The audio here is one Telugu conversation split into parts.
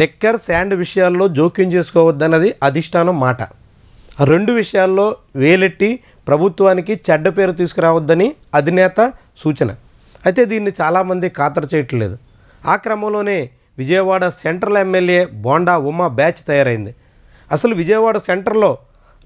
లెక్కర్ శాండ్ విషయాల్లో జోక్యం చేసుకోవద్దన్నది అధిష్టానం మాట రెండు విషయాల్లో వేలెట్టి ప్రభుత్వానికి చెడ్డ పేరు తీసుకురావద్దని అధినేత సూచన అయితే దీన్ని చాలామంది ఖాతరు చేయట్లేదు ఆ క్రమంలోనే Vijayawada central MLA Bonda Uma batch తయారైంది అసలు విజయవాడ సెంటర్లో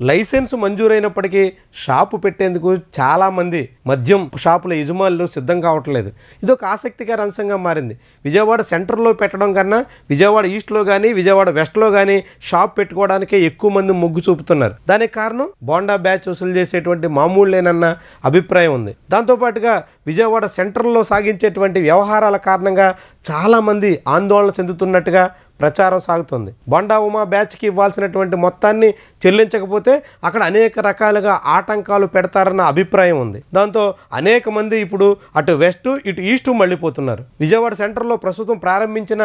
లైసెన్స్ మంజూరైనప్పటికీ షాపు పెట్టేందుకు చాలామంది మద్యం షాపుల యజమానులు సిద్ధం కావట్లేదు ఇది ఒక ఆసక్తికర అంశంగా మారింది విజయవాడ సెంటర్లో పెట్టడం కన్నా విజయవాడ ఈస్ట్లో కానీ విజయవాడ వెస్ట్లో కానీ షాప్ పెట్టుకోవడానికే ఎక్కువ మంది మొగ్గు చూపుతున్నారు దానికి కారణం బోండా బ్యాచ్ వసూలు చేసేటువంటి మామూలు లేనన్న అభిప్రాయం ఉంది దాంతోపాటుగా విజయవాడ సెంటర్లో సాగించేటువంటి వ్యవహారాల కారణంగా చాలామంది ఆందోళన చెందుతున్నట్టుగా ప్రచారం సాగుతుంది బొండా ఉమా బ్యాచ్కి ఇవ్వాల్సినటువంటి మొత్తాన్ని చెల్లించకపోతే అక్కడ అనేక రకాలుగా ఆటంకాలు పెడతారన్న అభిప్రాయం ఉంది దాంతో అనేక మంది ఇప్పుడు అటు వెస్ట్ ఇటు ఈస్టు మళ్ళీపోతున్నారు విజయవాడ సెంటర్లో ప్రస్తుతం ప్రారంభించిన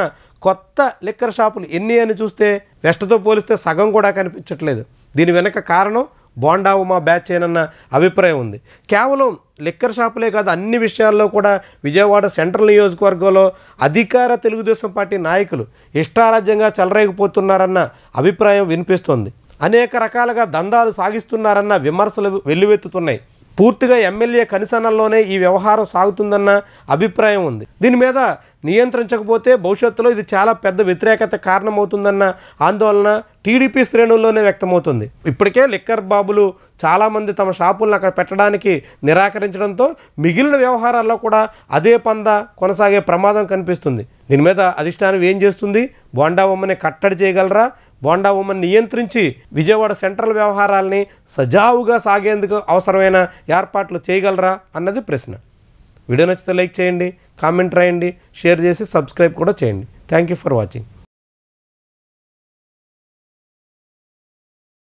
కొత్త లిక్కర్ షాపులు ఎన్ని అని చూస్తే వెస్ట్తో పోలిస్తే సగం కూడా కనిపించట్లేదు దీని వెనక కారణం బోండావు మా బ్యాచ్ ఏనన్న అభిప్రాయం ఉంది కేవలం లిక్కర్ షాపులే కాదు అన్ని విషయాల్లో కూడా విజయవాడ సెంట్రల్ నియోజకవర్గంలో అధికార తెలుగుదేశం పార్టీ నాయకులు ఇష్టారాజ్యంగా చెలరేగిపోతున్నారన్న అభిప్రాయం వినిపిస్తోంది అనేక రకాలుగా దందాలు సాగిస్తున్నారన్న విమర్శలు వెల్లువెత్తుతున్నాయి పూర్తిగా ఎమ్మెల్యే కనిసనల్లోనే ఈ వ్యవహారం సాగుతుందన్న అభిప్రాయం ఉంది దీని మీద నియంత్రించకపోతే భవిష్యత్తులో ఇది చాలా పెద్ద వ్యతిరేకత కారణమవుతుందన్న ఆందోళన టీడీపీ శ్రేణుల్లోనే వ్యక్తమవుతుంది ఇప్పటికే లిక్కర్ బాబులు చాలామంది తమ షాపులను అక్కడ పెట్టడానికి నిరాకరించడంతో మిగిలిన వ్యవహారాల్లో కూడా అదే పంద కొనసాగే ప్రమాదం కనిపిస్తుంది దీని మీద అధిష్టానం ఏం చేస్తుంది బోండా బొమ్మని కట్టడి చేయగలరా బోండా బొమ్మని నియంత్రించి విజయవాడ సెంట్రల్ వ్యవహారాలని సజావుగా సాగేందుకు అవసరమైన ఏర్పాట్లు చేయగలరా అన్నది ప్రశ్న వీడియో నచ్చితే లైక్ చేయండి కామెంట్ రాయండి షేర్ చేసి సబ్స్క్రైబ్ కూడా చేయండి థ్యాంక్ యూ ఫర్ వాచింగ్